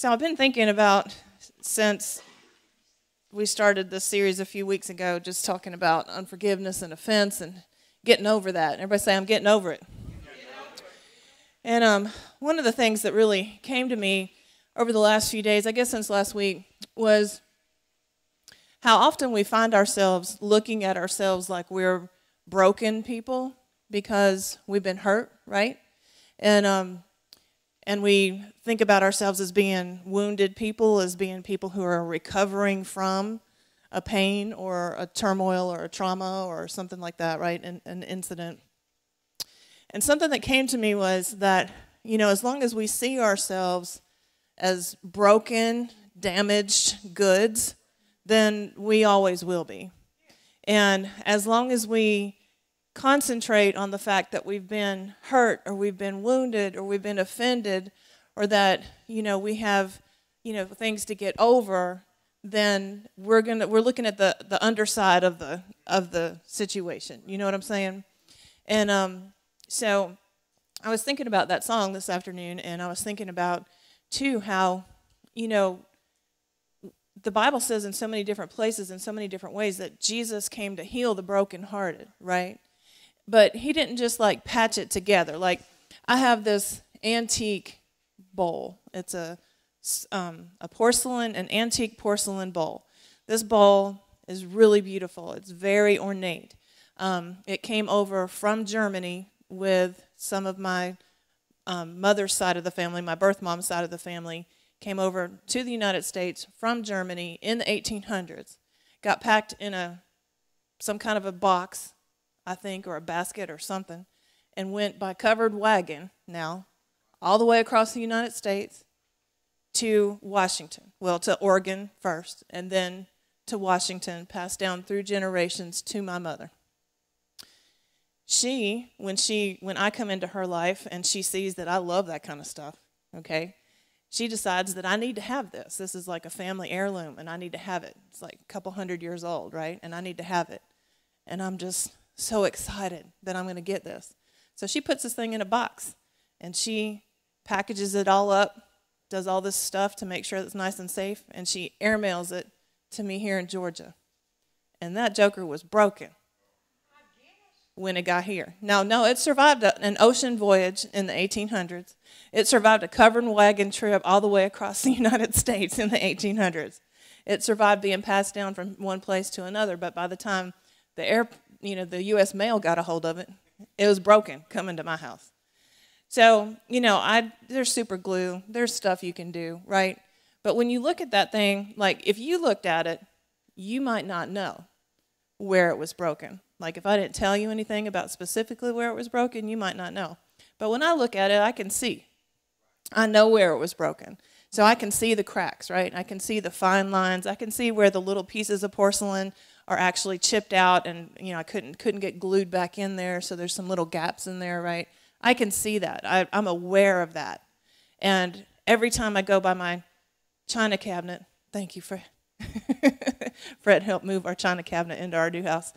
So I've been thinking about since we started this series a few weeks ago, just talking about unforgiveness and offense and getting over that. And everybody say, I'm getting over it. And um, one of the things that really came to me over the last few days, I guess since last week, was how often we find ourselves looking at ourselves like we're broken people because we've been hurt, right? And um, and we think about ourselves as being wounded people, as being people who are recovering from a pain or a turmoil or a trauma or something like that, right? An, an incident. And something that came to me was that, you know, as long as we see ourselves as broken, damaged goods, then we always will be. And as long as we concentrate on the fact that we've been hurt or we've been wounded or we've been offended or that, you know, we have, you know, things to get over, then we're going to we're looking at the the underside of the of the situation. You know what I'm saying? And um so I was thinking about that song this afternoon and I was thinking about too how, you know, the Bible says in so many different places, in so many different ways, that Jesus came to heal the brokenhearted, right? but he didn't just like patch it together. Like I have this antique bowl. It's a um, a porcelain, an antique porcelain bowl. This bowl is really beautiful. It's very ornate. Um, it came over from Germany with some of my um, mother's side of the family, my birth mom's side of the family, came over to the United States from Germany in the 1800s. Got packed in a some kind of a box I think, or a basket or something, and went by covered wagon now all the way across the United States to Washington. Well, to Oregon first, and then to Washington, passed down through generations to my mother. She, when she when I come into her life and she sees that I love that kind of stuff, okay? She decides that I need to have this. This is like a family heirloom and I need to have it. It's like a couple hundred years old, right? And I need to have it. And I'm just so excited that I'm going to get this. So she puts this thing in a box and she packages it all up, does all this stuff to make sure it's nice and safe, and she airmails it to me here in Georgia. And that joker was broken when it got here. Now, no, it survived an ocean voyage in the 1800s. It survived a covered wagon trip all the way across the United States in the 1800s. It survived being passed down from one place to another, but by the time the air you know, the U.S. mail got a hold of it. It was broken coming to my house. So, you know, I there's super glue, there's stuff you can do, right? But when you look at that thing, like if you looked at it, you might not know where it was broken. Like if I didn't tell you anything about specifically where it was broken, you might not know. But when I look at it, I can see. I know where it was broken. So I can see the cracks, right? I can see the fine lines. I can see where the little pieces of porcelain are actually chipped out and you know I couldn't couldn't get glued back in there so there's some little gaps in there right I can see that I, I'm aware of that and every time I go by my china cabinet thank you Fred Fred helped move our china cabinet into our new house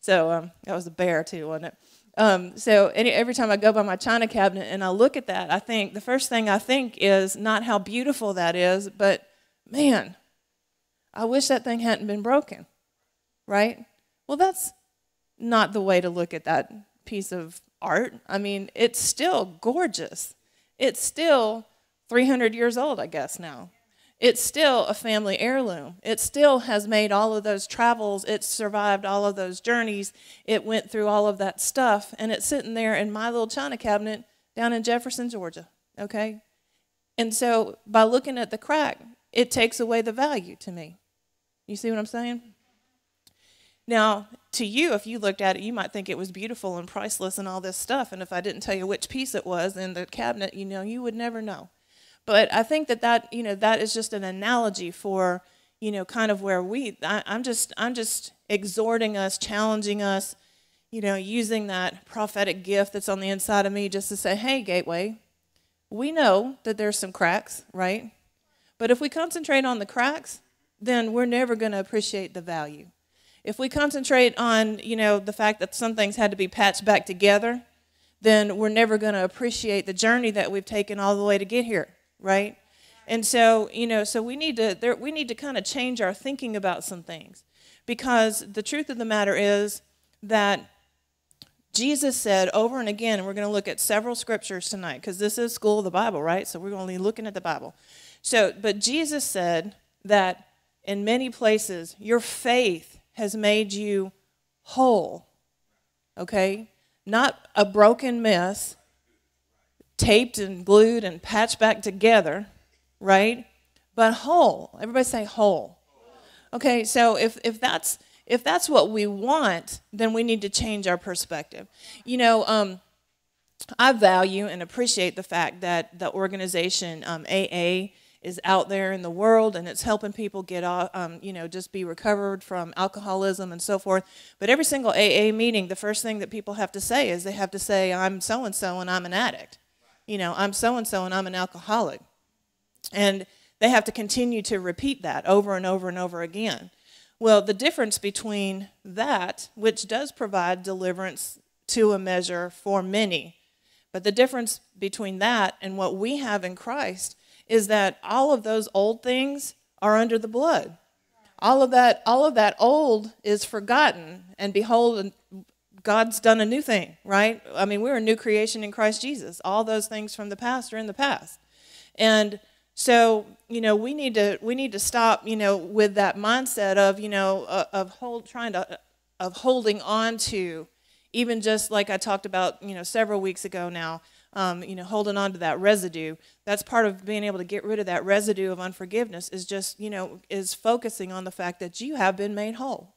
so um, that was a bear too wasn't it um, so any, every time I go by my china cabinet and I look at that I think the first thing I think is not how beautiful that is but man I wish that thing hadn't been broken right? Well, that's not the way to look at that piece of art. I mean, it's still gorgeous. It's still 300 years old, I guess, now. It's still a family heirloom. It still has made all of those travels. It survived all of those journeys. It went through all of that stuff. And it's sitting there in my little china cabinet down in Jefferson, Georgia. Okay? And so by looking at the crack, it takes away the value to me. You see what I'm saying? Now, to you, if you looked at it, you might think it was beautiful and priceless and all this stuff. And if I didn't tell you which piece it was in the cabinet, you know, you would never know. But I think that that, you know, that is just an analogy for, you know, kind of where we, I, I'm just, I'm just exhorting us, challenging us, you know, using that prophetic gift that's on the inside of me just to say, hey, Gateway, we know that there's some cracks, right? But if we concentrate on the cracks, then we're never going to appreciate the value. If we concentrate on, you know, the fact that some things had to be patched back together, then we're never going to appreciate the journey that we've taken all the way to get here, right? And so, you know, so we need to there, we need to kind of change our thinking about some things because the truth of the matter is that Jesus said over and again, and we're going to look at several scriptures tonight because this is school of the Bible, right? So we're going to be looking at the Bible. So, but Jesus said that in many places, your faith has made you whole, okay? Not a broken mess, taped and glued and patched back together, right? But whole. Everybody say whole. Okay, so if, if that's if that's what we want, then we need to change our perspective. You know, um, I value and appreciate the fact that the organization um, AA is out there in the world and it's helping people get off, um, you know, just be recovered from alcoholism and so forth. But every single AA meeting, the first thing that people have to say is they have to say, I'm so and so and I'm an addict. You know, I'm so and so and I'm an alcoholic. And they have to continue to repeat that over and over and over again. Well, the difference between that, which does provide deliverance to a measure for many, but the difference between that and what we have in Christ is that all of those old things are under the blood. All of that, all of that old is forgotten, and behold, God's done a new thing, right? I mean, we're a new creation in Christ Jesus. All those things from the past are in the past, and so you know we need to we need to stop you know with that mindset of you know uh, of hold trying to of holding on to even just like I talked about you know several weeks ago now um, you know, holding on to that residue. That's part of being able to get rid of that residue of unforgiveness is just, you know, is focusing on the fact that you have been made whole.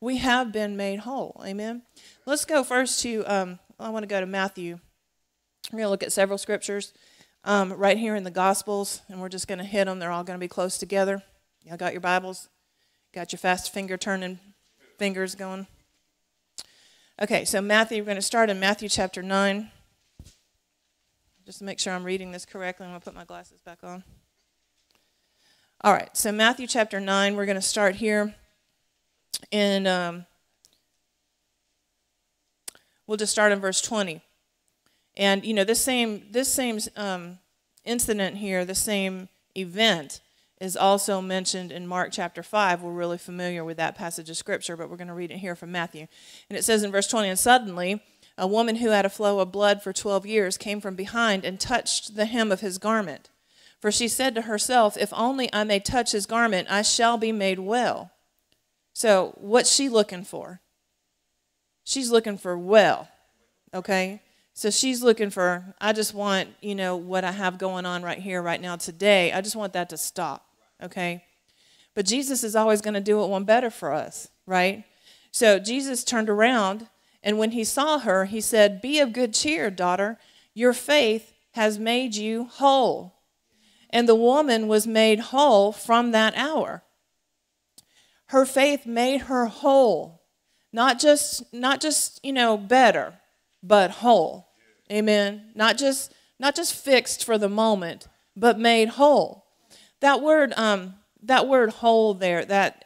We have been made whole. Amen. Let's go first to, um, I want to go to Matthew. We're going to look at several scriptures um, right here in the Gospels, and we're just going to hit them. They're all going to be close together. Y'all got your Bibles? Got your fast finger turning fingers going? Okay, so Matthew, we're going to start in Matthew chapter 9 just to make sure I'm reading this correctly, I'm going to put my glasses back on. All right, so Matthew chapter 9, we're going to start here. And um, we'll just start in verse 20. And, you know, this same, this same um, incident here, the same event, is also mentioned in Mark chapter 5. We're really familiar with that passage of scripture, but we're going to read it here from Matthew. And it says in verse 20, And suddenly a woman who had a flow of blood for twelve years came from behind and touched the hem of his garment. For she said to herself, If only I may touch his garment, I shall be made well. So, what's she looking for? She's looking for well, okay? So she's looking for, I just want, you know, what I have going on right here, right now, today. I just want that to stop, okay? But Jesus is always going to do it one better for us, right? So Jesus turned around and when he saw her, he said, Be of good cheer, daughter. Your faith has made you whole. And the woman was made whole from that hour. Her faith made her whole. Not just, not just, you know, better, but whole. Amen. Not just, not just fixed for the moment, but made whole. That word, um, that word whole there, that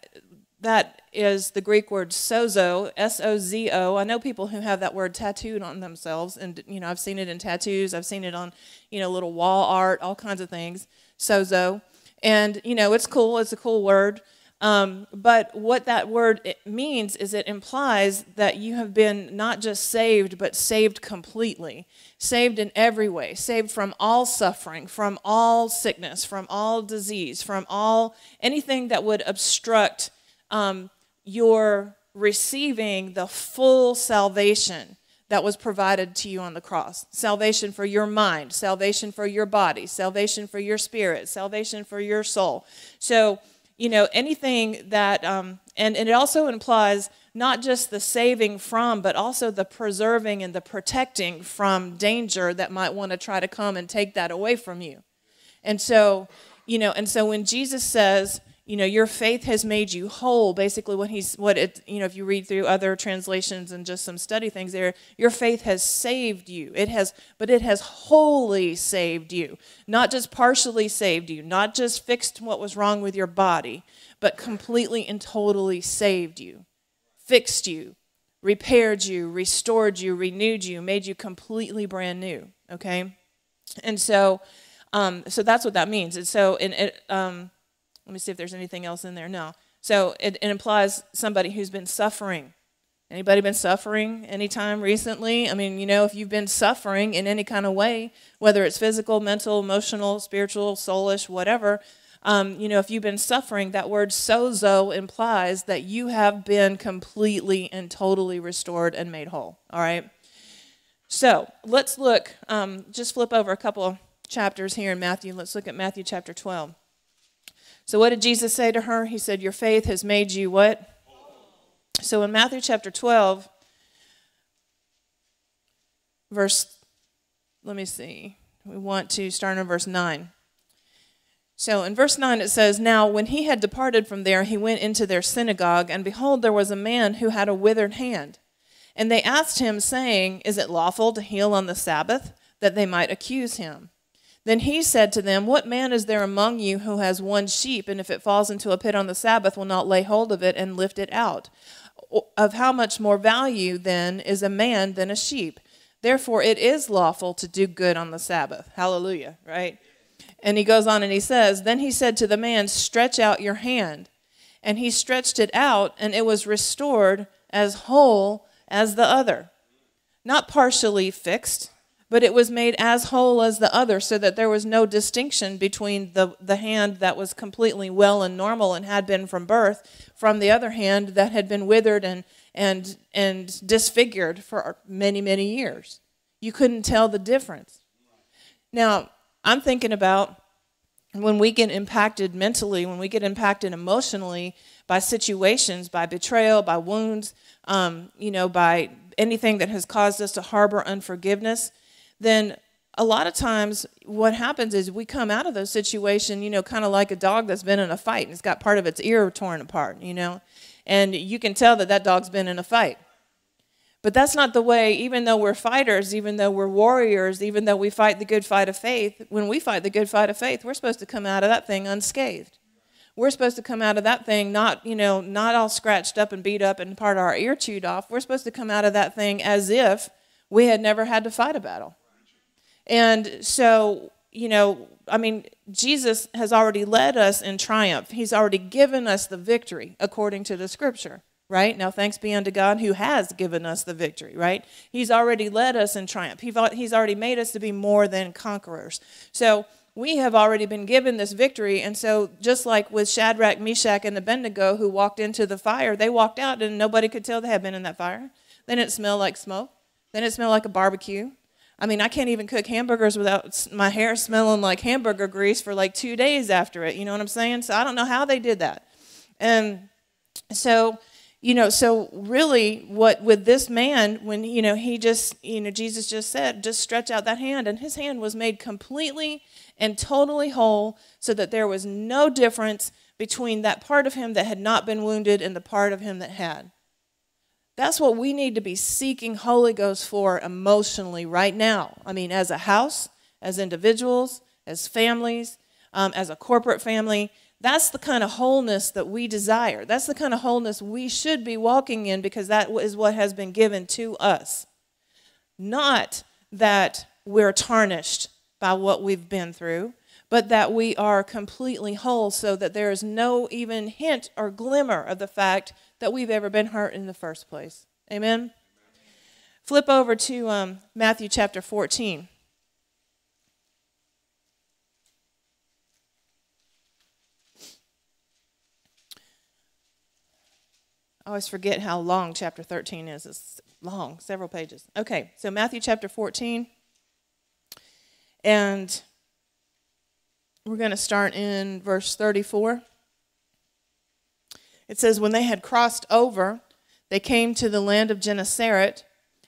that is the Greek word sozo, S O Z O. I know people who have that word tattooed on themselves, and you know I've seen it in tattoos, I've seen it on you know little wall art, all kinds of things. Sozo, and you know it's cool, it's a cool word. Um, but what that word means is it implies that you have been not just saved, but saved completely, saved in every way, saved from all suffering, from all sickness, from all disease, from all anything that would obstruct um, you're receiving the full salvation that was provided to you on the cross salvation for your mind, salvation for your body, salvation for your spirit, salvation for your soul. So, you know, anything that, um, and, and it also implies not just the saving from, but also the preserving and the protecting from danger that might want to try to come and take that away from you. And so, you know, and so when Jesus says, you know your faith has made you whole basically what he's what it you know if you read through other translations and just some study things there your faith has saved you it has but it has wholly saved you not just partially saved you not just fixed what was wrong with your body but completely and totally saved you fixed you repaired you restored you renewed you made you completely brand new okay and so um, so that's what that means and so in it um, let me see if there's anything else in there. No. So it, it implies somebody who's been suffering. Anybody been suffering anytime recently? I mean, you know, if you've been suffering in any kind of way, whether it's physical, mental, emotional, spiritual, soulish, whatever, um, you know, if you've been suffering, that word sozo implies that you have been completely and totally restored and made whole. All right? So let's look, um, just flip over a couple chapters here in Matthew. Let's look at Matthew chapter 12. So, what did Jesus say to her? He said, Your faith has made you what? So, in Matthew chapter 12, verse, let me see, we want to start in verse 9. So in verse 9 it says, Now when he had departed from there, he went into their synagogue, and behold, there was a man who had a withered hand. And they asked him, saying, Is it lawful to heal on the Sabbath? That they might accuse him. Then he said to them, What man is there among you who has one sheep, and if it falls into a pit on the Sabbath, will not lay hold of it and lift it out? Of how much more value, then, is a man than a sheep? Therefore, it is lawful to do good on the Sabbath. Hallelujah, right? And he goes on and he says, Then he said to the man, Stretch out your hand. And he stretched it out, and it was restored as whole as the other. Not partially fixed, but it was made as whole as the other, so that there was no distinction between the, the hand that was completely well and normal and had been from birth from the other hand that had been withered and, and, and disfigured for many, many years. You couldn't tell the difference. Now, I'm thinking about when we get impacted mentally, when we get impacted emotionally by situations, by betrayal, by wounds, um, you know, by anything that has caused us to harbor unforgiveness, then a lot of times what happens is we come out of those situations, you know, kind of like a dog that's been in a fight and it's got part of its ear torn apart, you know, and you can tell that that dog's been in a fight. But that's not the way, even though we're fighters, even though we're warriors, even though we fight the good fight of faith, when we fight the good fight of faith, we're supposed to come out of that thing unscathed. We're supposed to come out of that thing not, you know, not all scratched up and beat up and part of our ear chewed off. We're supposed to come out of that thing as if we had never had to fight a battle. And so, you know, I mean, Jesus has already led us in triumph. He's already given us the victory according to the scripture, right? Now, thanks be unto God who has given us the victory, right? He's already led us in triumph. He's already made us to be more than conquerors. So, we have already been given this victory. And so, just like with Shadrach, Meshach, and Abednego, who walked into the fire, they walked out and nobody could tell they had been in that fire. Then it smelled like smoke. Then it smelled like a barbecue. I mean, I can't even cook hamburgers without my hair smelling like hamburger grease for like two days after it. You know what I'm saying? So I don't know how they did that. And so, you know, so really, what with this man, when, you know, he just, you know, Jesus just said, just stretch out that hand. And his hand was made completely and totally whole so that there was no difference between that part of him that had not been wounded and the part of him that had. That's what we need to be seeking Holy Ghost for emotionally right now. I mean, as a house, as individuals, as families, um, as a corporate family. That's the kind of wholeness that we desire. That's the kind of wholeness we should be walking in because that is what has been given to us. Not that we're tarnished by what we've been through, but that we are completely whole so that there is no even hint or glimmer of the fact that we've ever been hurt in the first place. Amen? Flip over to um, Matthew chapter 14. I always forget how long chapter 13 is. It's long, several pages. Okay, so Matthew chapter 14. And we're going to start in verse 34. It says, When they had crossed over, they came to the land of Gennesaret.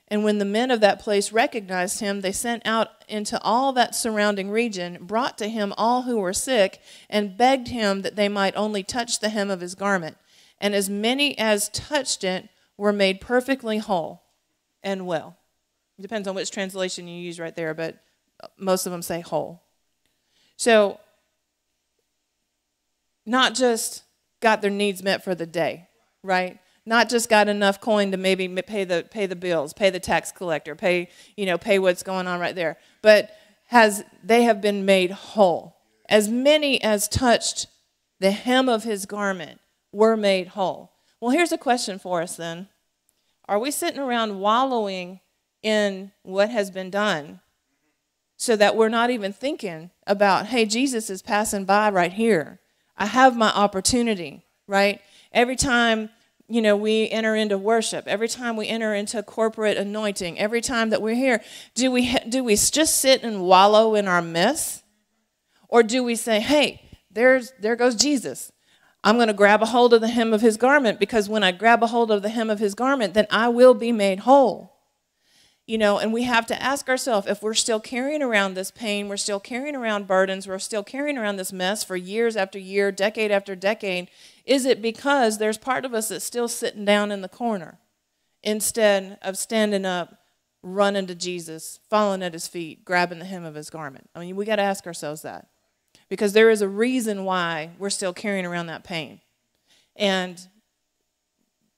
And when the men of that place recognized him, they sent out into all that surrounding region, brought to him all who were sick, and begged him that they might only touch the hem of his garment. And as many as touched it were made perfectly whole and well. It depends on which translation you use right there, but most of them say whole. So, not just got their needs met for the day, right? Not just got enough coin to maybe pay the pay the bills, pay the tax collector, pay you know pay what's going on right there, but has they have been made whole. As many as touched the hem of his garment were made whole. Well, here's a question for us then. Are we sitting around wallowing in what has been done so that we're not even thinking about, hey, Jesus is passing by right here? I have my opportunity, right? Every time, you know, we enter into worship, every time we enter into corporate anointing, every time that we're here, do we do we just sit and wallow in our mess? Or do we say, "Hey, there's there goes Jesus." I'm going to grab a hold of the hem of his garment because when I grab a hold of the hem of his garment, then I will be made whole. You know, and we have to ask ourselves if we're still carrying around this pain, we're still carrying around burdens, we're still carrying around this mess for years after year, decade after decade, is it because there's part of us that's still sitting down in the corner instead of standing up, running to Jesus, falling at his feet, grabbing the hem of his garment? I mean, we got to ask ourselves that because there is a reason why we're still carrying around that pain. And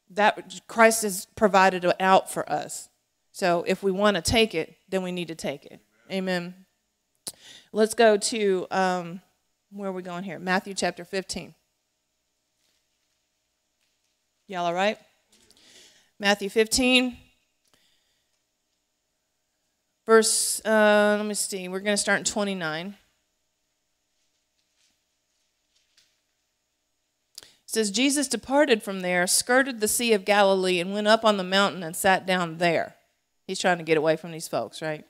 that Christ has provided an out for us. So if we want to take it, then we need to take it. Amen. Let's go to um, where are we going here? Matthew chapter 15. Y'all all right? Matthew 15, verse, uh, let me see, we're going to start in 29. It says, Jesus departed from there, skirted the Sea of Galilee, and went up on the mountain and sat down there. He's trying to get away from these folks, right?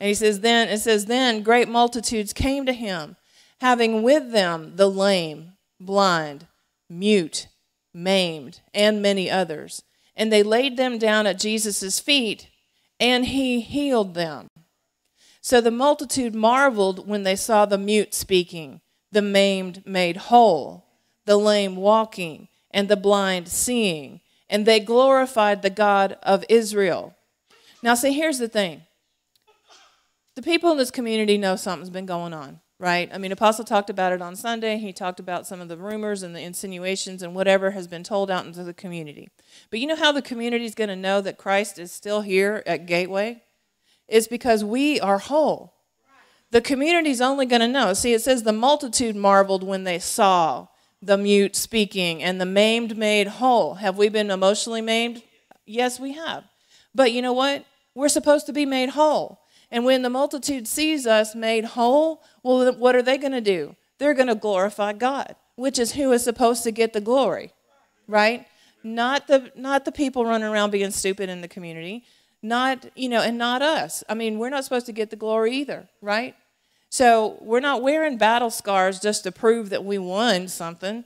And he says, then it says, then great multitudes came to him, having with them the lame, blind, mute, maimed, and many others. And they laid them down at Jesus' feet, and he healed them. So the multitude marveled when they saw the mute speaking, the maimed made whole, the lame walking, and the blind seeing. And they glorified the God of Israel. Now, see, here's the thing the people in this community know something's been going on, right? I mean, Apostle talked about it on Sunday. He talked about some of the rumors and the insinuations and whatever has been told out into the community. But you know how the community is going to know that Christ is still here at Gateway? It's because we are whole. The community's only going to know. See, it says the multitude marveled when they saw the mute speaking and the maimed made whole. Have we been emotionally maimed? Yes, we have. But you know what? we're supposed to be made whole. And when the multitude sees us made whole, well, what are they going to do? They're going to glorify God, which is who is supposed to get the glory, right? Not the not the people running around being stupid in the community, not you know, and not us. I mean, we're not supposed to get the glory either, right? So we're not wearing battle scars just to prove that we won something.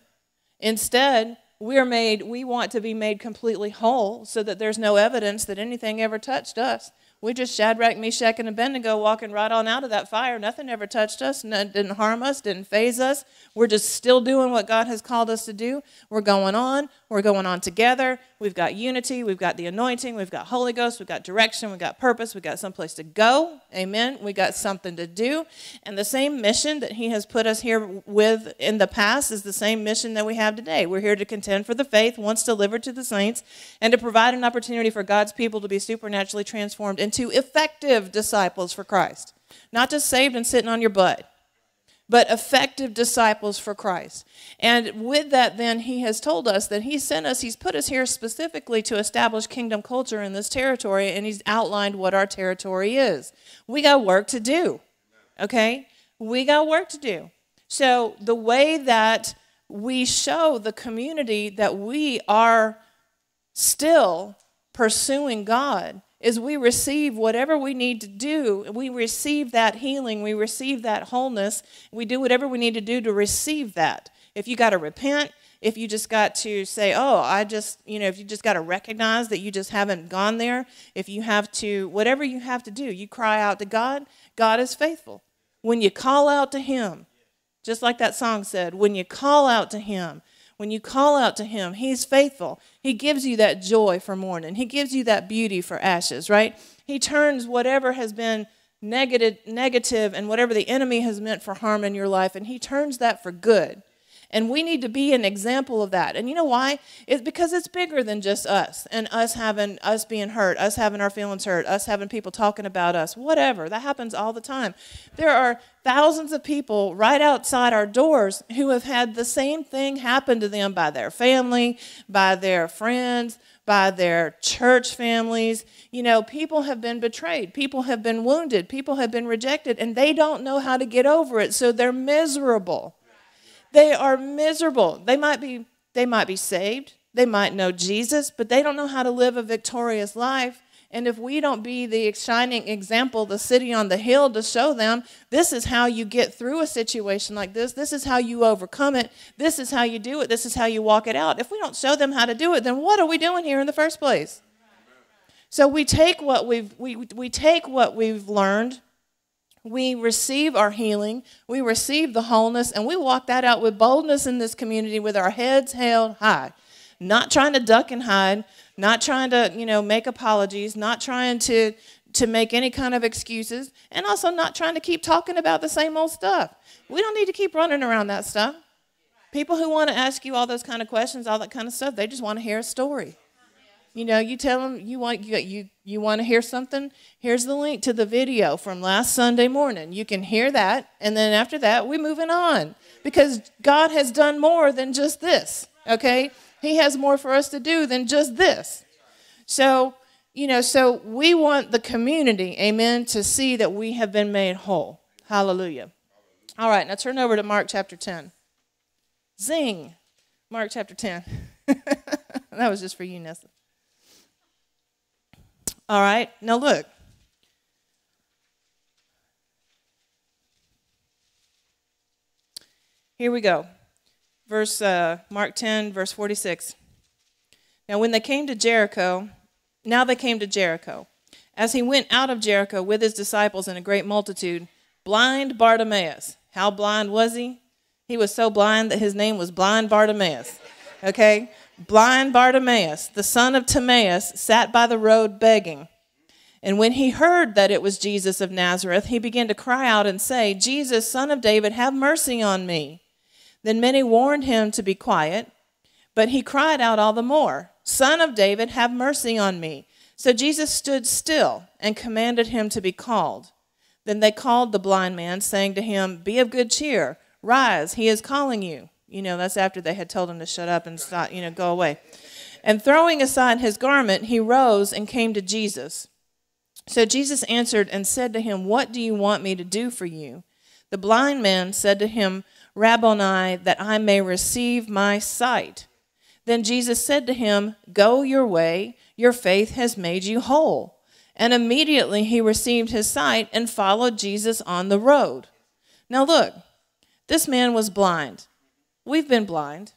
Instead, we're made, we want to be made completely whole so that there's no evidence that anything ever touched us. We just Shadrach, Meshach, and Abednego walking right on out of that fire. Nothing ever touched us, none, didn't harm us, didn't phase us. We're just still doing what God has called us to do. We're going on, we're going on together. We've got unity. We've got the anointing. We've got Holy Ghost. We've got direction. We've got purpose. We've got someplace to go. Amen. We got something to do. And the same mission that He has put us here with in the past is the same mission that we have today. We're here to contend for the faith once delivered to the saints and to provide an opportunity for God's people to be supernaturally transformed into effective disciples for Christ, not just saved and sitting on your butt but effective disciples for Christ. And with that, then, he has told us that he sent us, he's put us here specifically to establish kingdom culture in this territory, and he's outlined what our territory is. We got work to do, okay? We got work to do. So, the way that we show the community that we are still pursuing God is we receive whatever we need to do. We receive that healing, we receive that wholeness. We do whatever we need to do to receive that. If you got to repent, if you just got to say, oh, I just, you know, if you just got to recognize that you just haven't gone there, if you have to, whatever you have to do, you cry out to God, God is faithful. When you call out to Him, just like that song said, when you call out to Him, when you call out to Him, He's faithful. He gives you that joy for mourning, He gives you that beauty for ashes, right? He turns whatever has been negative, negative and whatever the enemy has meant for harm in your life, and He turns that for good. And we need to be an example of that. And you know why? It's because it's bigger than just us and us having us being hurt, us having our feelings hurt, us having people talking about us, whatever. That happens all the time. There are thousands of people right outside our doors who have had the same thing happen to them by their family, by their friends, by their church families. You know, people have been betrayed, people have been wounded, people have been rejected, and they don't know how to get over it, so they're miserable. They are miserable. They might be they might be saved. They might know Jesus, but they don't know how to live a victorious life. And if we don't be the shining example, the city on the hill to show them, this is how you get through a situation like this. This is how you overcome it. This is how you do it. This is how you walk it out. If we don't show them how to do it, then what are we doing here in the first place? So we take what we've we, we take what we've learned we receive our healing, we receive the wholeness, and we walk that out with boldness in this community with our heads held high. Not trying to duck and hide, not trying to, you know, make apologies, not trying to to make any kind of excuses, and also not trying to keep talking about the same old stuff. We don't need to keep running around that stuff. People who want to ask you all those kind of questions, all that kind of stuff, they just want to hear a story. You know, you tell them you want you you you want to hear something. Here's the link to the video from last Sunday morning. You can hear that, and then after that, we're moving on because God has done more than just this. Okay, He has more for us to do than just this. So you know, so we want the community, amen, to see that we have been made whole. Hallelujah. All right, now turn over to Mark chapter 10. Zing. Mark chapter 10. that was just for you, Nessa. All right, now look. Here we go. Verse uh, Mark 10, verse 46. Now, when they came to Jericho, now they came to Jericho. As he went out of Jericho with his disciples and a great multitude, blind Bartimaeus. How blind was he? He was so blind that his name was Blind Bartimaeus. Okay? Blind Bartimaeus, the son of Timaeus, sat by the road begging. And when he heard that it was Jesus of Nazareth, he began to cry out and say, Jesus, son of David, have mercy on me. Then many warned him to be quiet, but he cried out all the more, Son of David, have mercy on me. So Jesus stood still and commanded him to be called. Then they called the blind man, saying to him, Be of good cheer, rise, he is calling you. You know, that's after they had told him to shut up and stop, you know, go away. And throwing aside his garment, he rose and came to Jesus. So Jesus answered and said to him, What do you want me to do for you? The blind man said to him, Rabboni, that I may receive my sight. Then Jesus said to him, Go your way, your faith has made you whole. And immediately he received his sight and followed Jesus on the road. Now look, this man was blind we've been blind.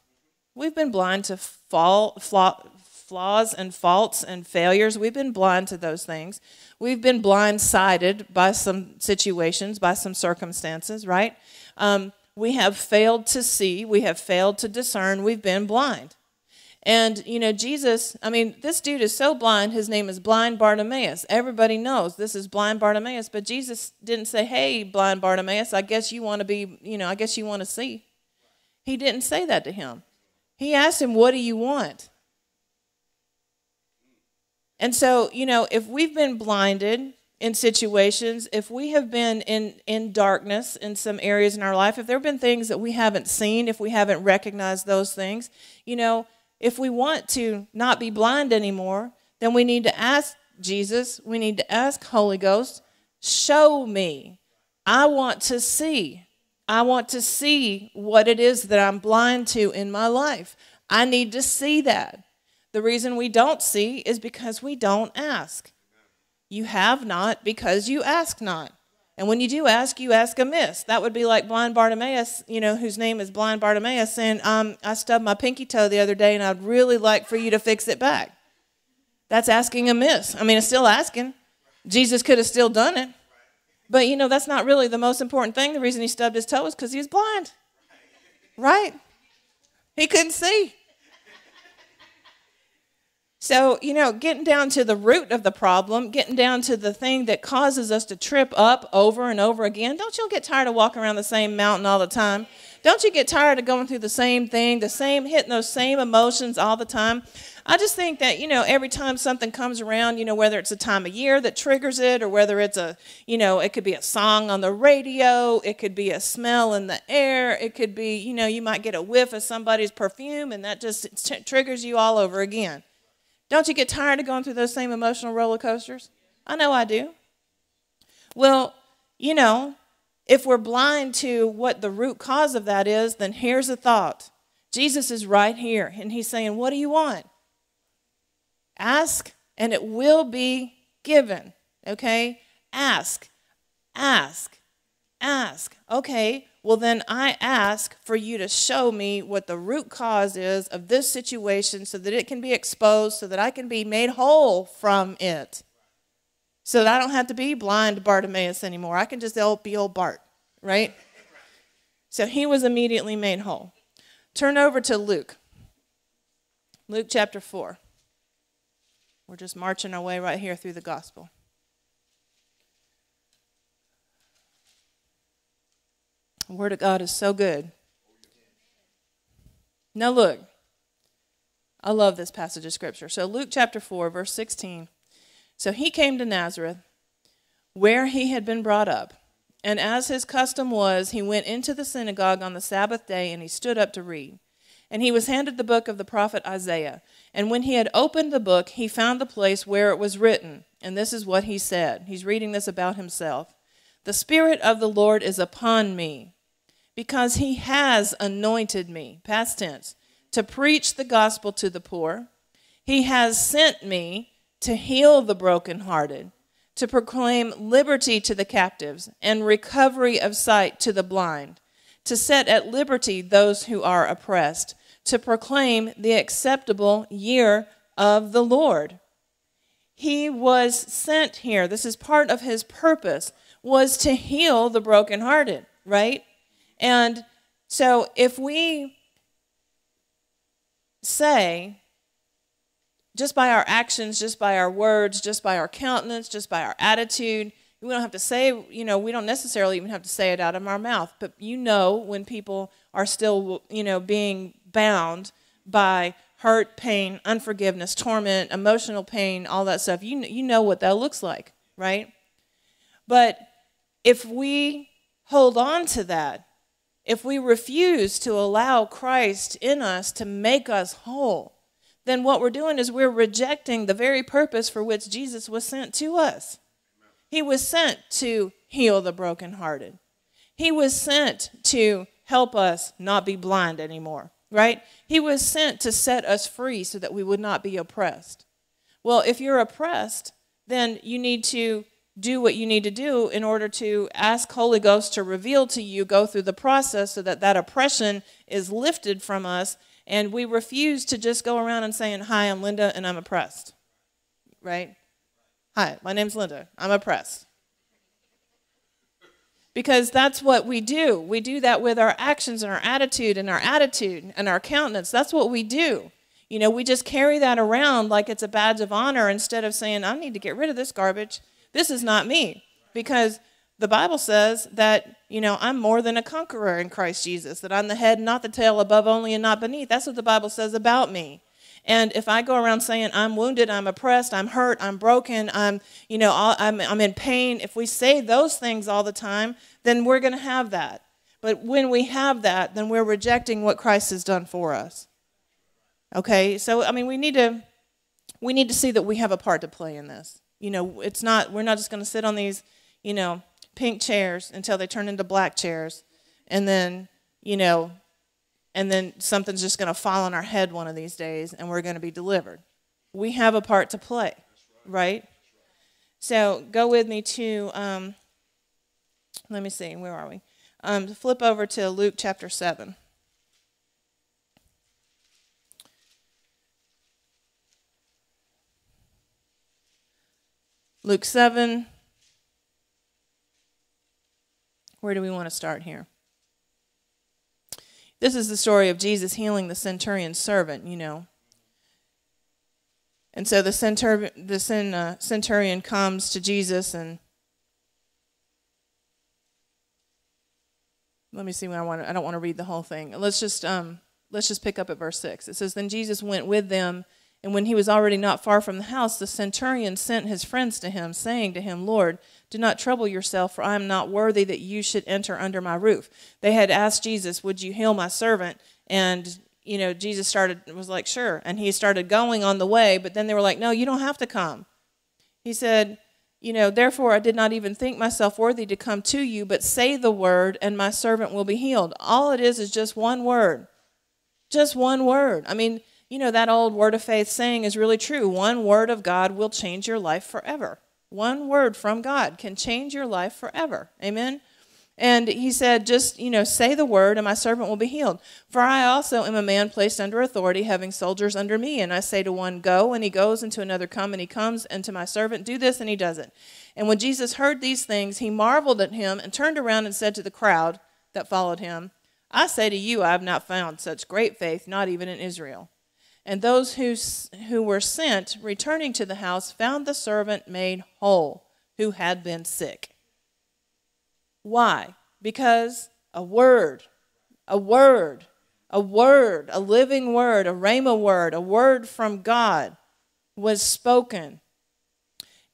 We've been blind to fall, flaw, flaws and faults and failures. We've been blind to those things. We've been blindsided by some situations, by some circumstances, right? Um, we have failed to see. We have failed to discern. We've been blind. And, you know, Jesus, I mean, this dude is so blind, his name is Blind Bartimaeus. Everybody knows this is Blind Bartimaeus, but Jesus didn't say, hey, Blind Bartimaeus, I guess you want to be, you know, I guess you want to see. He didn't say that to him. He asked him, What do you want? And so, you know, if we've been blinded in situations, if we have been in, in darkness in some areas in our life, if there have been things that we haven't seen, if we haven't recognized those things, you know, if we want to not be blind anymore, then we need to ask Jesus, we need to ask Holy Ghost, show me. I want to see. I want to see what it is that I'm blind to in my life. I need to see that. The reason we don't see is because we don't ask. You have not because you ask not. And when you do ask, you ask amiss. That would be like blind Bartimaeus, you know, whose name is blind Bartimaeus, saying, um, I stubbed my pinky toe the other day and I'd really like for you to fix it back. That's asking amiss. I mean, it's still asking. Jesus could have still done it. But you know, that's not really the most important thing. The reason he stubbed his toe was because he was blind, right? He couldn't see. So, you know, getting down to the root of the problem, getting down to the thing that causes us to trip up over and over again. Don't you get tired of walking around the same mountain all the time? Don't you get tired of going through the same thing, the same, hitting those same emotions all the time? I just think that, you know, every time something comes around, you know, whether it's a time of year that triggers it or whether it's a, you know, it could be a song on the radio, it could be a smell in the air, it could be, you know, you might get a whiff of somebody's perfume and that just triggers you all over again. Don't you get tired of going through those same emotional roller coasters? I know I do. Well, you know, if we're blind to what the root cause of that is, then here's a thought. Jesus is right here, and he's saying, What do you want? Ask and it will be given. Okay? Ask, ask, ask. Okay, well, then I ask for you to show me what the root cause is of this situation so that it can be exposed, so that I can be made whole from it. So that I don't have to be blind Bartimaeus anymore. I can just be old Bart, right? So he was immediately made whole. Turn over to Luke, Luke chapter 4. We're just marching our way right here through the gospel. The Word of God is so good. Now, look, I love this passage of Scripture. So, Luke chapter 4, verse 16. So he came to Nazareth, where he had been brought up. And as his custom was, he went into the synagogue on the Sabbath day and he stood up to read. And he was handed the book of the prophet Isaiah. And when he had opened the book, he found the place where it was written. And this is what he said. He's reading this about himself. The Spirit of the Lord is upon me, because he has anointed me, past tense, to preach the gospel to the poor. He has sent me to heal the brokenhearted, to proclaim liberty to the captives, and recovery of sight to the blind to set at liberty those who are oppressed, to proclaim the acceptable year of the Lord. He was sent here. This is part of his purpose was to heal the brokenhearted, right? And so if we say just by our actions, just by our words, just by our countenance, just by our attitude, we don't have to say, you know, we don't necessarily even have to say it out of our mouth, but you know when people are still, you know, being bound by hurt, pain, unforgiveness, torment, emotional pain, all that stuff. You, you know what that looks like, right? But if we hold on to that, if we refuse to allow Christ in us to make us whole, then what we're doing is we're rejecting the very purpose for which Jesus was sent to us. He was sent to heal the brokenhearted. He was sent to help us not be blind anymore, right? He was sent to set us free so that we would not be oppressed. Well, if you're oppressed, then you need to do what you need to do in order to ask Holy Ghost to reveal to you, go through the process so that that oppression is lifted from us. And we refuse to just go around and saying, Hi, I'm Linda and I'm oppressed, right? Hi, my name's Linda. I'm oppressed. Because that's what we do. We do that with our actions and our attitude and our attitude and our countenance. That's what we do. You know, we just carry that around like it's a badge of honor instead of saying, I need to get rid of this garbage. This is not me. Because the Bible says that, you know, I'm more than a conqueror in Christ Jesus, that I'm the head, not the tail, above only and not beneath. That's what the Bible says about me. And if I go around saying, I'm wounded, I'm oppressed, I'm hurt, I'm broken, I'm, you know, I'm, I'm in pain, if we say those things all the time, then we're going to have that. But when we have that, then we're rejecting what Christ has done for us. Okay? So, I mean, we need to. We need to see that we have a part to play in this. You know, it's not, we're not just going to sit on these, you know, pink chairs until they turn into black chairs. And then, you know, and then something's just going to fall on our head one of these days and we're going to be delivered. We have a part to play, right? So go with me to, um, let me see, where are we? Um, flip over to Luke chapter 7. Luke 7. Where do we want to start here? This is the story of Jesus healing the centurion's servant, you know. And so the, centur- the cent- uh, centurion comes to Jesus and let me see when I want to, I don't want to read the whole thing. Let's just um, let's just pick up at verse 6. It says then Jesus went with them and when he was already not far from the house the centurion sent his friends to him saying to him, "Lord, do not trouble yourself, for I am not worthy that you should enter under my roof. They had asked Jesus, Would you heal my servant? And you know, Jesus started was like, sure, and he started going on the way, but then they were like, no, you don't have to come. He said, you know, therefore I did not even think myself worthy to come to you, but say the word and my servant will be healed. All it is is just one word. Just one word. I mean, you know that old word of faith saying is really true. One word of God will change your life forever. One word from God can change your life forever. Amen. And he said, Just, you know, say the word, and my servant will be healed. For I also am a man placed under authority, having soldiers under me. And I say to one, Go, and he goes, and to another, Come, and he comes, and to my servant, Do this, and he does it. And when Jesus heard these things, he marveled at him, and turned around and said to the crowd that followed him, I say to you, I have not found such great faith, not even in Israel. And those who, who were sent, returning to the house, found the servant made whole who had been sick. Why? Because a word, a word, a word, a living word, a rhema word, a word from God was spoken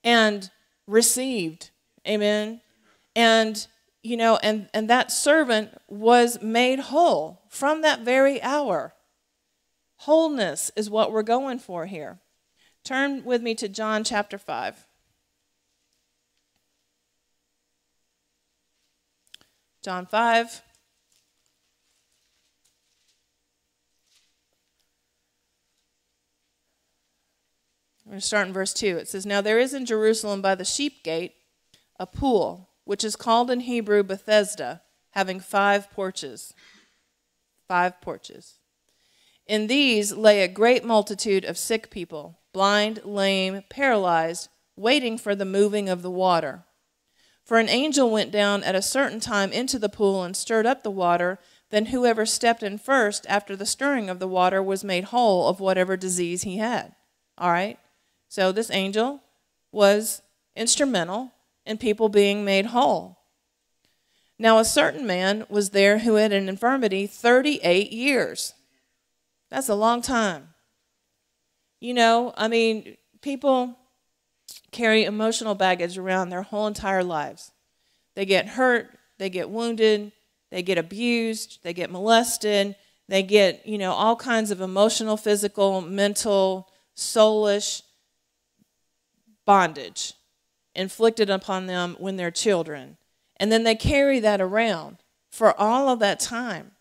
and received. Amen. And you know, and, and that servant was made whole from that very hour. Wholeness is what we're going for here. Turn with me to John chapter 5. John 5. We're going to start in verse 2. It says, Now there is in Jerusalem by the sheep gate a pool, which is called in Hebrew Bethesda, having five porches. Five porches. In these lay a great multitude of sick people, blind, lame, paralyzed, waiting for the moving of the water. For an angel went down at a certain time into the pool and stirred up the water. Then whoever stepped in first after the stirring of the water was made whole of whatever disease he had. All right? So this angel was instrumental in people being made whole. Now, a certain man was there who had an infirmity 38 years. That's a long time. You know, I mean, people carry emotional baggage around their whole entire lives. They get hurt, they get wounded, they get abused, they get molested, they get, you know, all kinds of emotional, physical, mental, soulish bondage inflicted upon them when they're children. And then they carry that around for all of that time.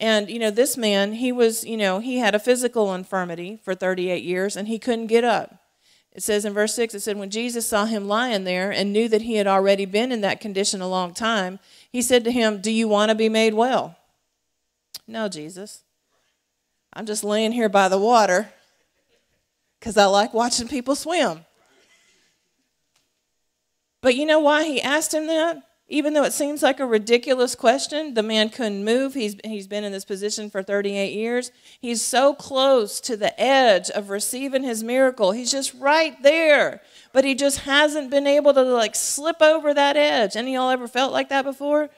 And, you know, this man, he was, you know, he had a physical infirmity for 38 years and he couldn't get up. It says in verse 6, it said, When Jesus saw him lying there and knew that he had already been in that condition a long time, he said to him, Do you want to be made well? No, Jesus. I'm just laying here by the water because I like watching people swim. But you know why he asked him that? Even though it seems like a ridiculous question, the man couldn't move. He's, he's been in this position for 38 years. He's so close to the edge of receiving his miracle. He's just right there, but he just hasn't been able to like slip over that edge. Any y'all ever felt like that before?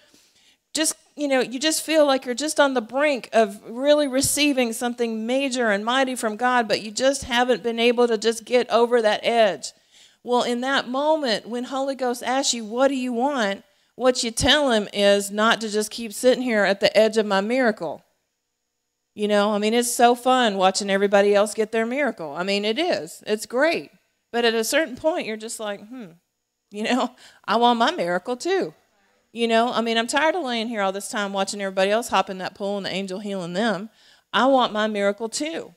Just, you know, you just feel like you're just on the brink of really receiving something major and mighty from God, but you just haven't been able to just get over that edge. Well, in that moment, when Holy Ghost asks you, What do you want? what you tell him is not to just keep sitting here at the edge of my miracle. You know, I mean, it's so fun watching everybody else get their miracle. I mean, it is, it's great. But at a certain point, you're just like, hmm, you know, I want my miracle too. You know, I mean, I'm tired of laying here all this time watching everybody else hop in that pool and the angel healing them. I want my miracle too.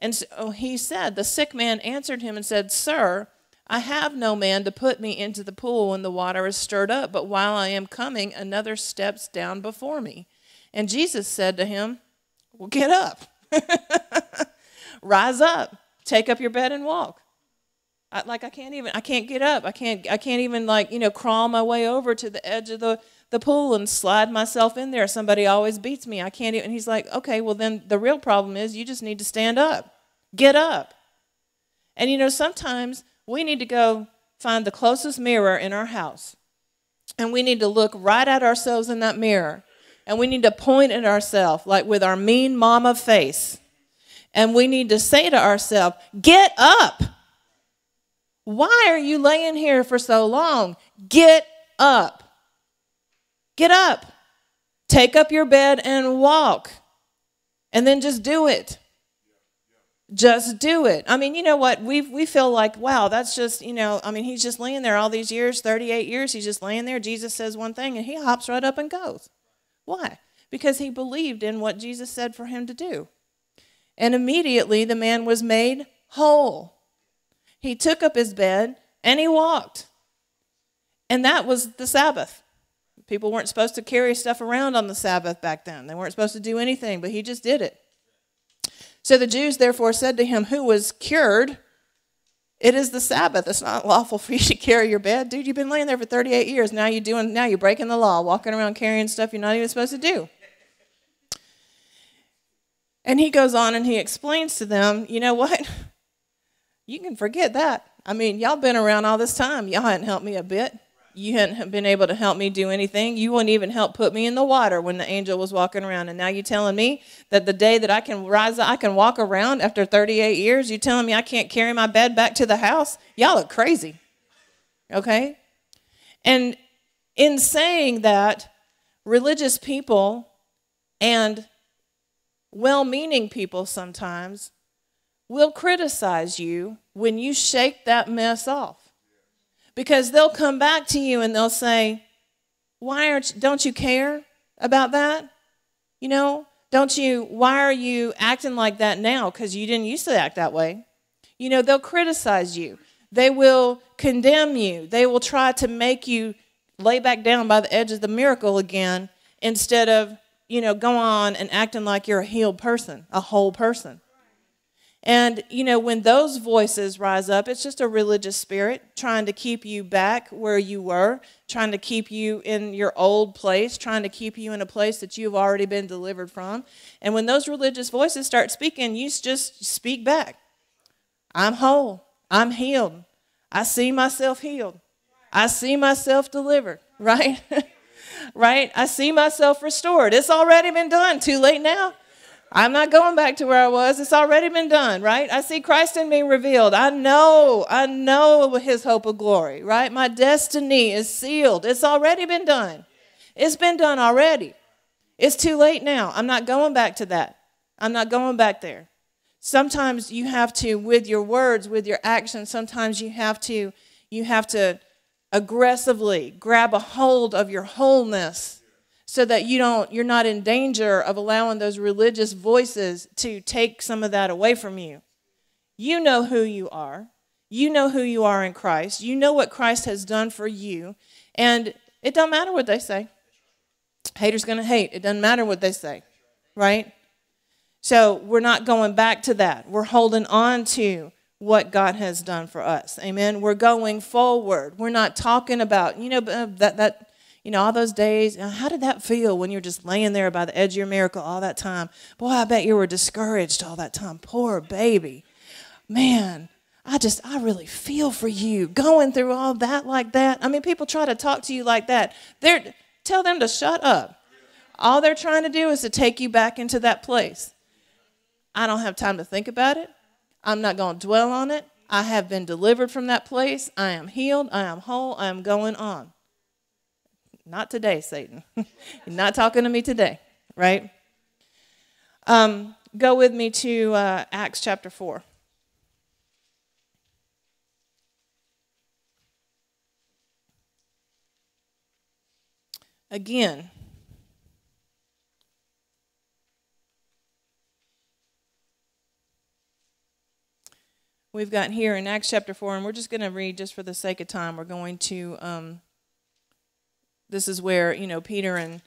And so he said, The sick man answered him and said, Sir, I have no man to put me into the pool when the water is stirred up, but while I am coming, another steps down before me. And Jesus said to him, Well, get up, rise up, take up your bed and walk. I, like I can't even, I can't get up. I can't, I can't even like you know crawl my way over to the edge of the the pool and slide myself in there. Somebody always beats me. I can't even. And he's like, okay, well then the real problem is you just need to stand up, get up. And you know sometimes we need to go find the closest mirror in our house. And we need to look right at ourselves in that mirror. And we need to point at ourselves, like with our mean mama face. And we need to say to ourselves, Get up. Why are you laying here for so long? Get up. Get up. Take up your bed and walk. And then just do it just do it. I mean, you know what? We we feel like, wow, that's just, you know, I mean, he's just laying there all these years, 38 years, he's just laying there. Jesus says one thing and he hops right up and goes. Why? Because he believed in what Jesus said for him to do. And immediately the man was made whole. He took up his bed and he walked. And that was the Sabbath. People weren't supposed to carry stuff around on the Sabbath back then. They weren't supposed to do anything, but he just did it. So the Jews therefore said to him who was cured, It is the Sabbath. It's not lawful for you to carry your bed. Dude, you've been laying there for 38 years. Now you're doing now you're breaking the law, walking around carrying stuff you're not even supposed to do. And he goes on and he explains to them, you know what? You can forget that. I mean, y'all been around all this time. Y'all hadn't helped me a bit you hadn't been able to help me do anything. You wouldn't even help put me in the water when the angel was walking around. And now you're telling me that the day that I can rise, I can walk around after 38 years, you're telling me I can't carry my bed back to the house? Y'all look crazy. Okay? And in saying that, religious people and well meaning people sometimes will criticize you when you shake that mess off because they'll come back to you and they'll say, "Why aren't don't you care about that? You know, don't you? Why are you acting like that now? Because you didn't used to act that way. You know, they'll criticize you. They will condemn you. They will try to make you lay back down by the edge of the miracle again instead of you know go on and acting like you're a healed person, a whole person. And, you know, when those voices rise up, it's just a religious spirit trying to keep you back where you were, trying to keep you in your old place, trying to keep you in a place that you've already been delivered from. And when those religious voices start speaking, you just speak back I'm whole. I'm healed. I see myself healed. I see myself delivered, right? right? I see myself restored. It's already been done. Too late now. I'm not going back to where I was. It's already been done, right? I see Christ in me revealed. I know, I know his hope of glory, right? My destiny is sealed. It's already been done. It's been done already. It's too late now. I'm not going back to that. I'm not going back there. Sometimes you have to with your words, with your actions, sometimes you have to you have to aggressively grab a hold of your wholeness so that you don't you're not in danger of allowing those religious voices to take some of that away from you. You know who you are. You know who you are in Christ. You know what Christ has done for you, and it don't matter what they say. Haters going to hate. It doesn't matter what they say. Right? So, we're not going back to that. We're holding on to what God has done for us. Amen. We're going forward. We're not talking about, you know, uh, that that you know, all those days. Uh, how did that feel when you are just laying there by the edge of your miracle all that time? Boy, I bet you were discouraged all that time. Poor baby. Man, I just, I really feel for you going through all that like that. I mean, people try to talk to you like that. They're, tell them to shut up. All they're trying to do is to take you back into that place. I don't have time to think about it. I'm not going to dwell on it. I have been delivered from that place. I am healed. I am whole. I am going on. Not today, Satan. You're not talking to me today, right? Um, go with me to uh, Acts chapter 4. Again, we've got here in Acts chapter 4, and we're just going to read just for the sake of time. We're going to um, this is where you know Peter and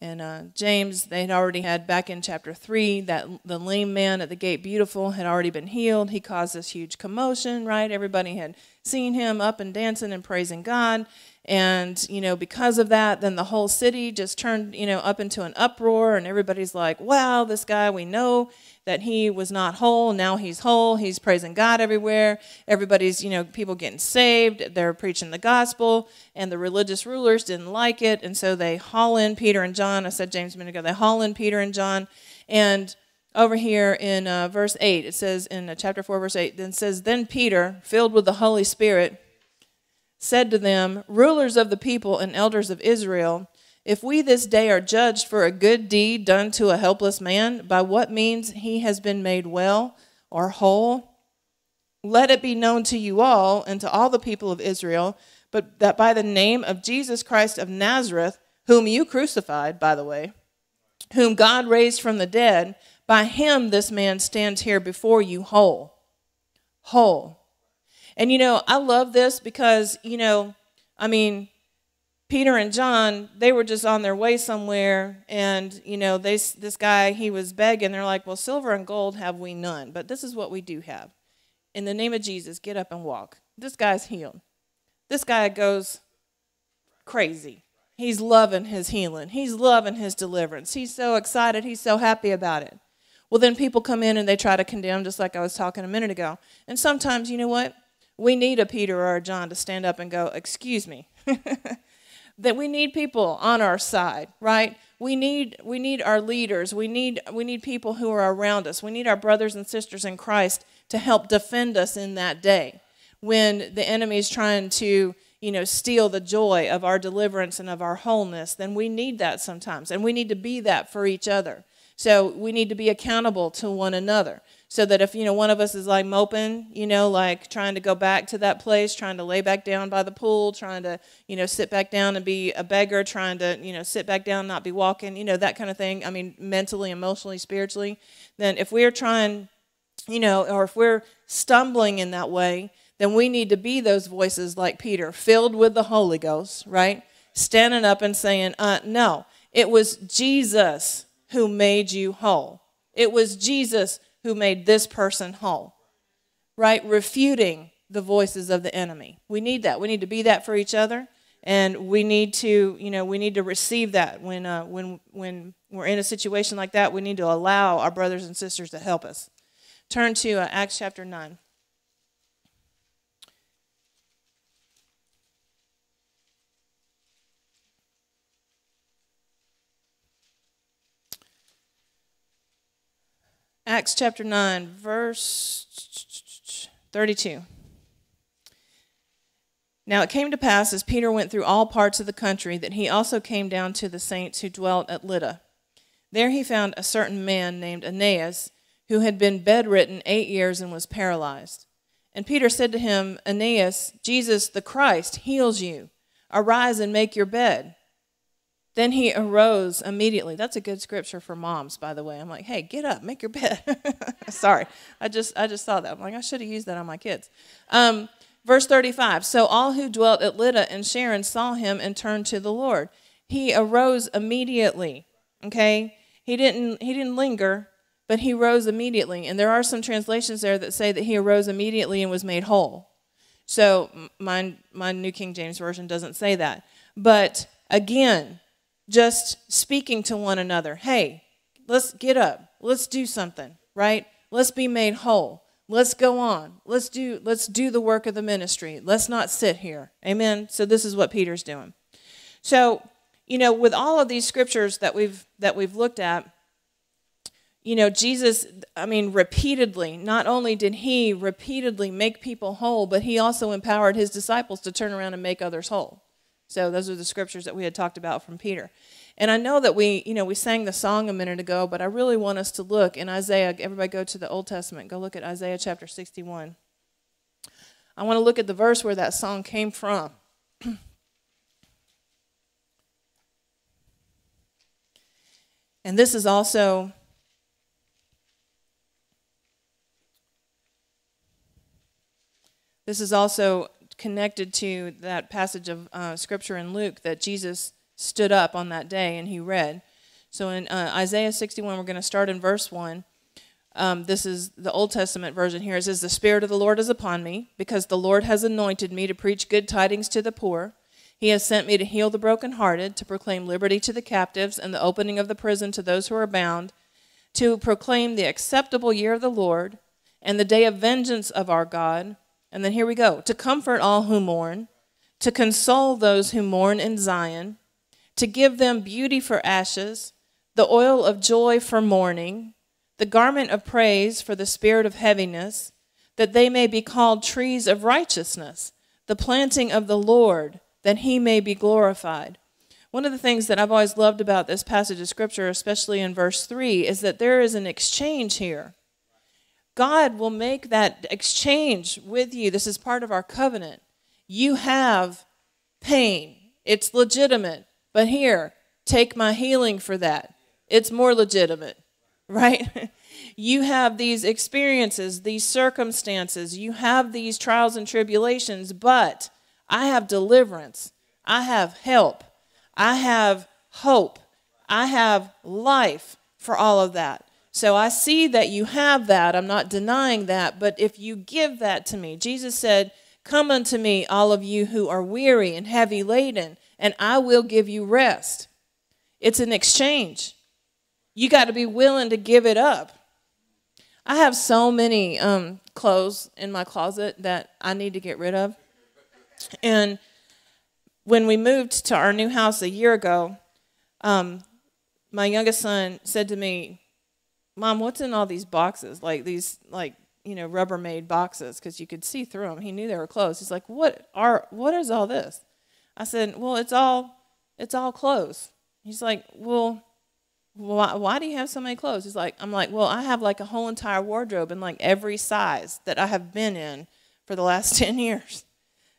and uh, James they had already had back in chapter three that the lame man at the gate beautiful had already been healed. He caused this huge commotion, right? Everybody had seeing him up and dancing and praising God. And, you know, because of that, then the whole city just turned, you know, up into an uproar. And everybody's like, wow, this guy, we know that he was not whole. Now he's whole. He's praising God everywhere. Everybody's, you know, people getting saved. They're preaching the gospel. And the religious rulers didn't like it. And so they haul in Peter and John. I said James a minute ago. They haul in Peter and John. And over here in uh, verse 8. It says in uh, chapter 4, verse 8, then says, Then Peter, filled with the Holy Spirit, said to them, Rulers of the people and elders of Israel, if we this day are judged for a good deed done to a helpless man, by what means he has been made well or whole, let it be known to you all and to all the people of Israel, but that by the name of Jesus Christ of Nazareth, whom you crucified, by the way, whom God raised from the dead, by him, this man stands here before you whole. Whole. And you know, I love this because, you know, I mean, Peter and John, they were just on their way somewhere, and you know, they, this guy, he was begging. They're like, "Well, silver and gold have we none, but this is what we do have. In the name of Jesus, get up and walk." This guy's healed. This guy goes crazy. He's loving his healing. He's loving his deliverance. He's so excited. He's so happy about it. Well, then people come in and they try to condemn, just like I was talking a minute ago. And sometimes, you know what? We need a Peter or a John to stand up and go, Excuse me. that we need people on our side, right? We need, we need our leaders. We need, we need people who are around us. We need our brothers and sisters in Christ to help defend us in that day when the enemy is trying to you know, steal the joy of our deliverance and of our wholeness, then we need that sometimes. And we need to be that for each other. So we need to be accountable to one another. So that if you know one of us is like moping, you know, like trying to go back to that place, trying to lay back down by the pool, trying to you know sit back down and be a beggar, trying to you know sit back down, not be walking, you know that kind of thing. I mean, mentally, emotionally, spiritually. Then if we're trying, you know, or if we're stumbling in that way, then we need to be those voices like Peter, filled with the Holy Ghost, right? Standing up and saying, uh, "No, it was Jesus who made you whole. It was Jesus who made this person whole, right? Refuting the voices of the enemy. We need that. We need to be that for each other, and we need to, you know, we need to receive that when, uh, when, when we're in a situation like that. We need to allow our brothers and sisters to help us. Turn to uh, Acts chapter nine. Acts chapter 9, verse 32. Now it came to pass as Peter went through all parts of the country that he also came down to the saints who dwelt at Lydda. There he found a certain man named Aeneas, who had been bedridden eight years and was paralyzed. And Peter said to him, Aeneas, Jesus the Christ heals you. Arise and make your bed. Then he arose immediately. That's a good scripture for moms, by the way. I'm like, hey, get up, make your bed. Sorry, I just I just saw that. I'm like, I should have used that on my kids. Um, verse 35. So all who dwelt at Lydda and Sharon saw him and turned to the Lord. He arose immediately. Okay, he didn't he didn't linger, but he rose immediately. And there are some translations there that say that he arose immediately and was made whole. So my my New King James version doesn't say that, but again just speaking to one another. Hey, let's get up. Let's do something, right? Let's be made whole. Let's go on. Let's do let's do the work of the ministry. Let's not sit here. Amen. So this is what Peter's doing. So, you know, with all of these scriptures that we've that we've looked at, you know, Jesus, I mean, repeatedly, not only did he repeatedly make people whole, but he also empowered his disciples to turn around and make others whole. So those are the scriptures that we had talked about from Peter. And I know that we, you know, we sang the song a minute ago, but I really want us to look in Isaiah. Everybody go to the Old Testament. Go look at Isaiah chapter 61. I want to look at the verse where that song came from. and this is also this is also connected to that passage of uh, scripture in Luke that Jesus stood up on that day and he read. So in uh, Isaiah 61, we're going to start in verse 1. Um, this is the Old Testament version here. It says, The Spirit of the Lord is upon me, because the Lord has anointed me to preach good tidings to the poor. He has sent me to heal the brokenhearted, to proclaim liberty to the captives, and the opening of the prison to those who are bound, to proclaim the acceptable year of the Lord and the day of vengeance of our God, and then here we go to comfort all who mourn, to console those who mourn in Zion, to give them beauty for ashes, the oil of joy for mourning, the garment of praise for the spirit of heaviness, that they may be called trees of righteousness, the planting of the Lord, that he may be glorified. One of the things that I've always loved about this passage of Scripture, especially in verse 3, is that there is an exchange here. God will make that exchange with you. This is part of our covenant. You have pain, it's legitimate, but here, take my healing for that. It's more legitimate, right? you have these experiences, these circumstances, you have these trials and tribulations, but I have deliverance, I have help, I have hope, I have life for all of that. So I see that you have that. I'm not denying that. But if you give that to me, Jesus said, Come unto me, all of you who are weary and heavy laden, and I will give you rest. It's an exchange. You got to be willing to give it up. I have so many um, clothes in my closet that I need to get rid of. And when we moved to our new house a year ago, um, my youngest son said to me, Mom, what's in all these boxes? Like these, like, you know, Rubbermaid boxes, because you could see through them. He knew they were clothes. He's like, what are, what is all this? I said, well, it's all, it's all clothes. He's like, well, why, why do you have so many clothes? He's like, I'm like, well, I have like a whole entire wardrobe in like every size that I have been in for the last 10 years.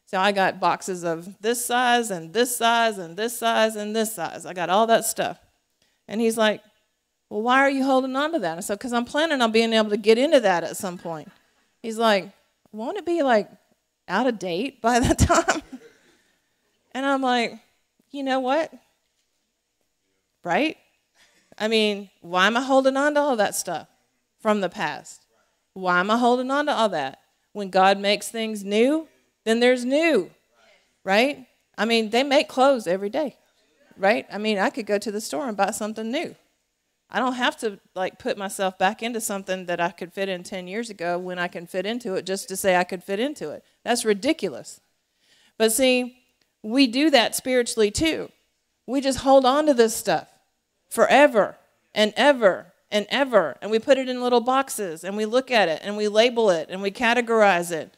So I got boxes of this size and this size and this size and this size. I got all that stuff. And he's like, well, why are you holding on to that? I said, Because I'm planning on being able to get into that at some point. He's like, Won't it be like out of date by that time? And I'm like, You know what? Right? I mean, why am I holding on to all that stuff from the past? Why am I holding on to all that? When God makes things new, then there's new, right? I mean, they make clothes every day, right? I mean, I could go to the store and buy something new. I don't have to like put myself back into something that I could fit in 10 years ago when I can fit into it just to say I could fit into it. That's ridiculous. But see, we do that spiritually too. We just hold on to this stuff forever and ever and ever. And we put it in little boxes and we look at it and we label it and we categorize it.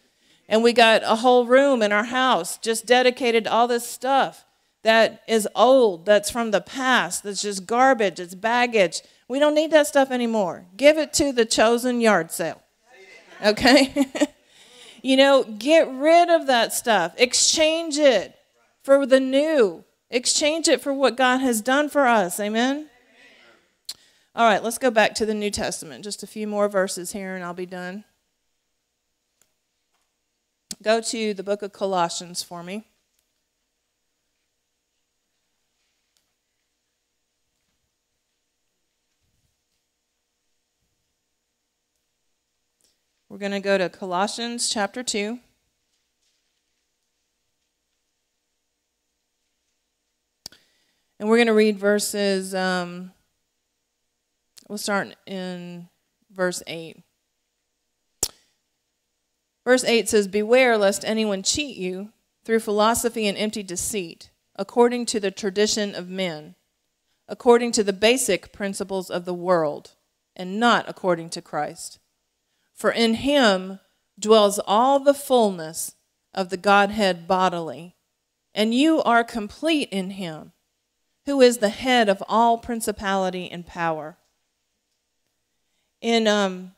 And we got a whole room in our house just dedicated to all this stuff that is old, that's from the past, that's just garbage, it's baggage. We don't need that stuff anymore. Give it to the chosen yard sale. Okay? you know, get rid of that stuff. Exchange it for the new. Exchange it for what God has done for us. Amen? All right, let's go back to the New Testament. Just a few more verses here and I'll be done. Go to the book of Colossians for me. We're going to go to Colossians chapter 2. And we're going to read verses, um, we'll start in verse 8. Verse 8 says, Beware lest anyone cheat you through philosophy and empty deceit, according to the tradition of men, according to the basic principles of the world, and not according to Christ for in him dwells all the fullness of the Godhead bodily, and you are complete in him, who is the head of all principality and power. In, um,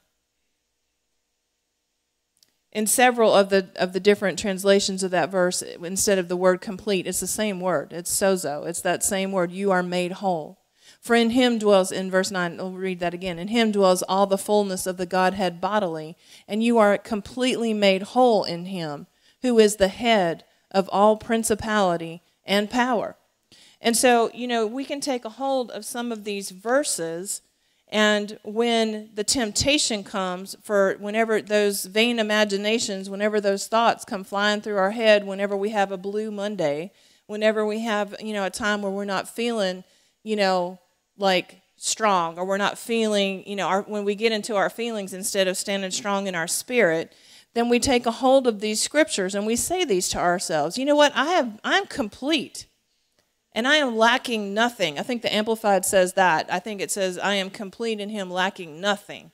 in several of the, of the different translations of that verse, instead of the word complete, it's the same word. It's sozo. It's that same word. You are made whole. For in him dwells, in verse 9, we'll read that again. In him dwells all the fullness of the Godhead bodily, and you are completely made whole in him, who is the head of all principality and power. And so, you know, we can take a hold of some of these verses, and when the temptation comes for whenever those vain imaginations, whenever those thoughts come flying through our head, whenever we have a blue Monday, whenever we have, you know, a time where we're not feeling, you know, like strong or we're not feeling, you know, our, when we get into our feelings instead of standing strong in our spirit, then we take a hold of these scriptures and we say these to ourselves. You know what? I have I'm complete. And I am lacking nothing. I think the amplified says that. I think it says I am complete in him lacking nothing.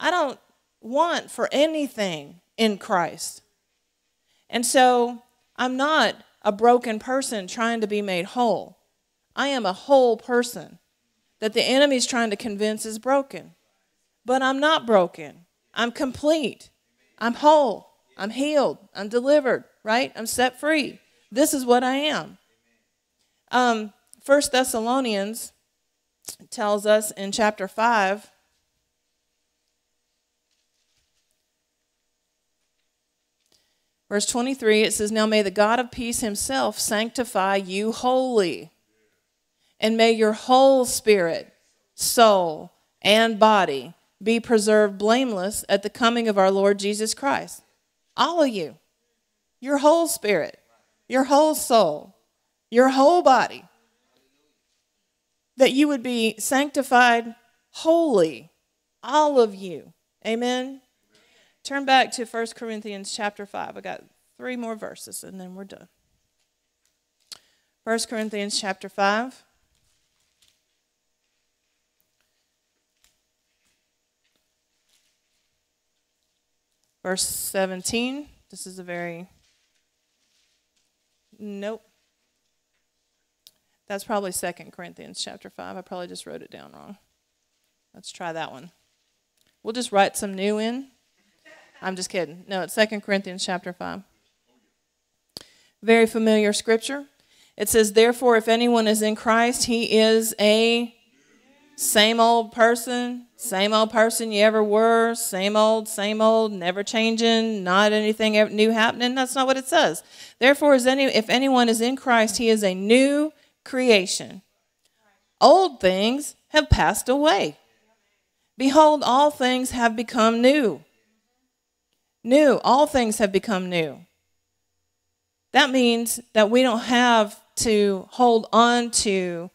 I don't want for anything in Christ. And so I'm not a broken person trying to be made whole. I am a whole person that the enemy's trying to convince is broken. But I'm not broken. I'm complete. I'm whole. I'm healed. I'm delivered, right? I'm set free. This is what I am. Um, 1 Thessalonians tells us in chapter 5 verse 23 it says now may the god of peace himself sanctify you wholly and may your whole spirit, soul, and body be preserved blameless at the coming of our Lord Jesus Christ. All of you, your whole spirit, your whole soul, your whole body, that you would be sanctified holy, all of you. Amen. Turn back to 1 Corinthians chapter 5. I got three more verses and then we're done. 1 Corinthians chapter 5. verse 17. This is a very, nope. That's probably Second Corinthians chapter 5. I probably just wrote it down wrong. Let's try that one. We'll just write some new in. I'm just kidding. No, it's Second Corinthians chapter 5. Very familiar scripture. It says, Therefore, if anyone is in Christ, he is a same old person, same old person you ever were, same old, same old, never changing, not anything new happening. That's not what it says. Therefore, any, if anyone is in Christ, he is a new creation. Old things have passed away. Behold, all things have become new. New, all things have become new. That means that we don't have to hold on to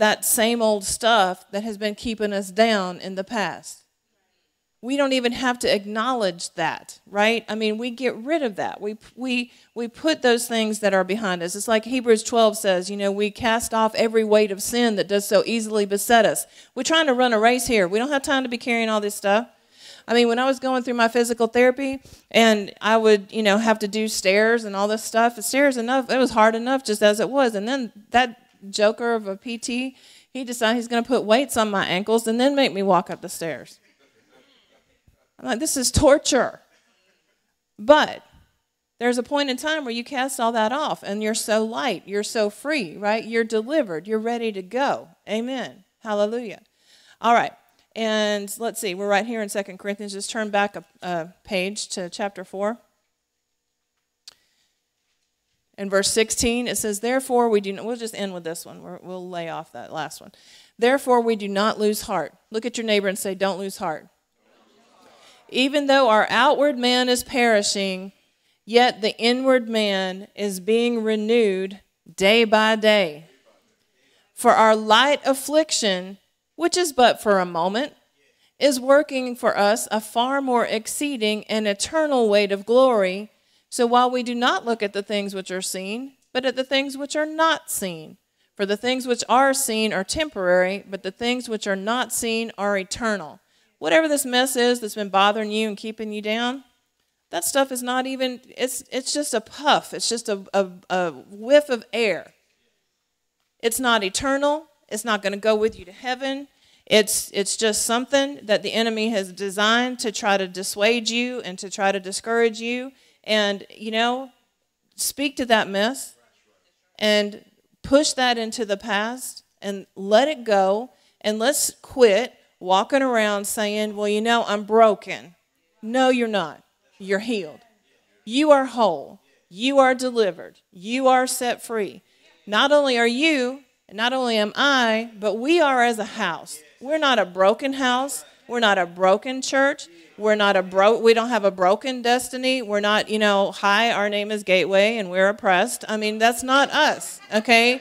that same old stuff that has been keeping us down in the past. We don't even have to acknowledge that, right? I mean, we get rid of that. We, we, we put those things that are behind us. It's like Hebrews 12 says, you know, we cast off every weight of sin that does so easily beset us. We're trying to run a race here. We don't have time to be carrying all this stuff. I mean, when I was going through my physical therapy and I would, you know, have to do stairs and all this stuff, stairs enough, it was hard enough just as it was. And then that joker of a PT, he decided he's going to put weights on my ankles and then make me walk up the stairs. I'm like, this is torture. But there's a point in time where you cast all that off and you're so light, you're so free, right? You're delivered, you're ready to go. Amen. Hallelujah. All right. And let's see, we're right here in Second Corinthians. Just turn back a, a page to chapter 4. In verse 16, it says, Therefore, we do not, we'll just end with this one. we will lay off that last one. Therefore, we do not lose heart. Look at your neighbor and say, Don't lose heart. Even though our outward man is perishing, yet the inward man is being renewed day by day. For our light affliction, which is but for a moment, is working for us a far more exceeding and eternal weight of glory so while we do not look at the things which are seen, but at the things which are not seen. For the things which are seen are temporary, but the things which are not seen are eternal. Whatever this mess is that's been bothering you and keeping you down, that stuff is not even, it's, it's just a puff, it's just a, a, a whiff of air. It's not eternal, it's not going to go with you to heaven. It's, it's just something that the enemy has designed to try to dissuade you and to try to discourage you and, you know, speak to that mess and push that into the past and let it go. And let's quit walking around saying, well, you know, I'm broken. No, you're not. You're healed. You are whole. You are delivered. You are set free. Not only are you, and not only am I, but we are as a house. We're not a broken house. We're not a broken church. We're not a bro we don't have a broken destiny. We're not, you know, hi, our name is Gateway and we're oppressed. I mean, that's not us, okay?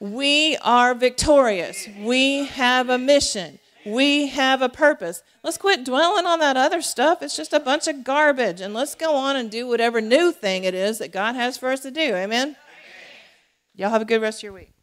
We are victorious. We have a mission. We have a purpose. Let's quit dwelling on that other stuff. It's just a bunch of garbage. And let's go on and do whatever new thing it is that God has for us to do. Amen? Y'all have a good rest of your week.